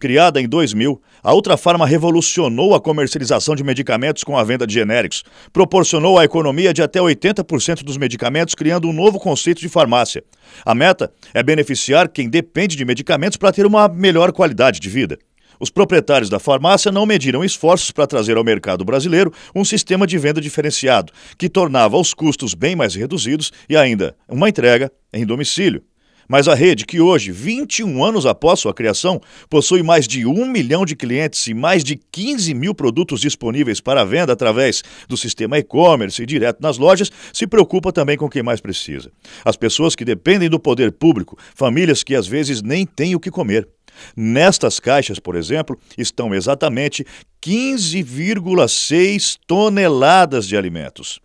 Criada em 2000, a Ultrafarma revolucionou a comercialização de medicamentos com a venda de genéricos. Proporcionou a economia de até 80% dos medicamentos, criando um novo conceito de farmácia. A meta é beneficiar quem depende de medicamentos para ter uma melhor qualidade de vida. Os proprietários da farmácia não mediram esforços para trazer ao mercado brasileiro um sistema de venda diferenciado, que tornava os custos bem mais reduzidos e ainda uma entrega em domicílio. Mas a rede, que hoje, 21 anos após sua criação, possui mais de um milhão de clientes e mais de 15 mil produtos disponíveis para venda através do sistema e-commerce e direto nas lojas, se preocupa também com quem mais precisa. As pessoas que dependem do poder público, famílias que às vezes nem têm o que comer. Nestas caixas, por exemplo, estão exatamente 15,6 toneladas de alimentos.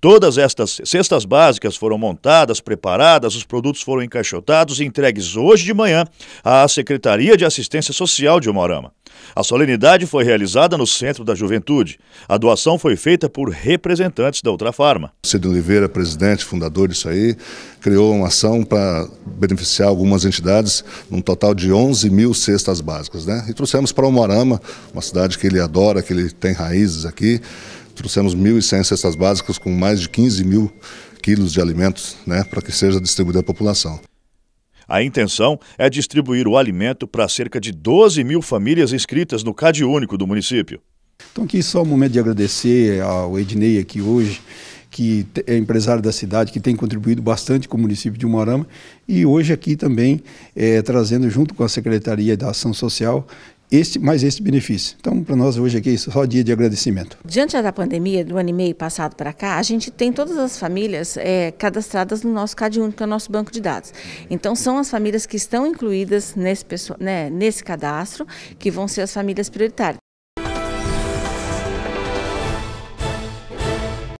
Todas estas cestas básicas foram montadas, preparadas, os produtos foram encaixotados e entregues hoje de manhã à Secretaria de Assistência Social de Umarama. A solenidade foi realizada no Centro da Juventude. A doação foi feita por representantes da Farma. Cid Oliveira, presidente, fundador disso aí, criou uma ação para beneficiar algumas entidades, num total de 11 mil cestas básicas. Né? E trouxemos para Umarama, uma cidade que ele adora, que ele tem raízes aqui. Trouxemos 1.100 cestas básicas com mais de 15 mil quilos de alimentos né, para que seja distribuído à população. A intenção é distribuir o alimento para cerca de 12 mil famílias inscritas no Cade Único do município. Então aqui só um momento de agradecer ao Ednei aqui hoje, que é empresário da cidade, que tem contribuído bastante com o município de Umarama e hoje aqui também é, trazendo junto com a Secretaria da Ação Social este, mais este benefício. Então, para nós hoje aqui, é só dia de agradecimento. Diante da pandemia, do ano e meio passado para cá, a gente tem todas as famílias é, cadastradas no nosso CAD Único, que é o nosso banco de dados. Então, são as famílias que estão incluídas nesse, né, nesse cadastro, que vão ser as famílias prioritárias.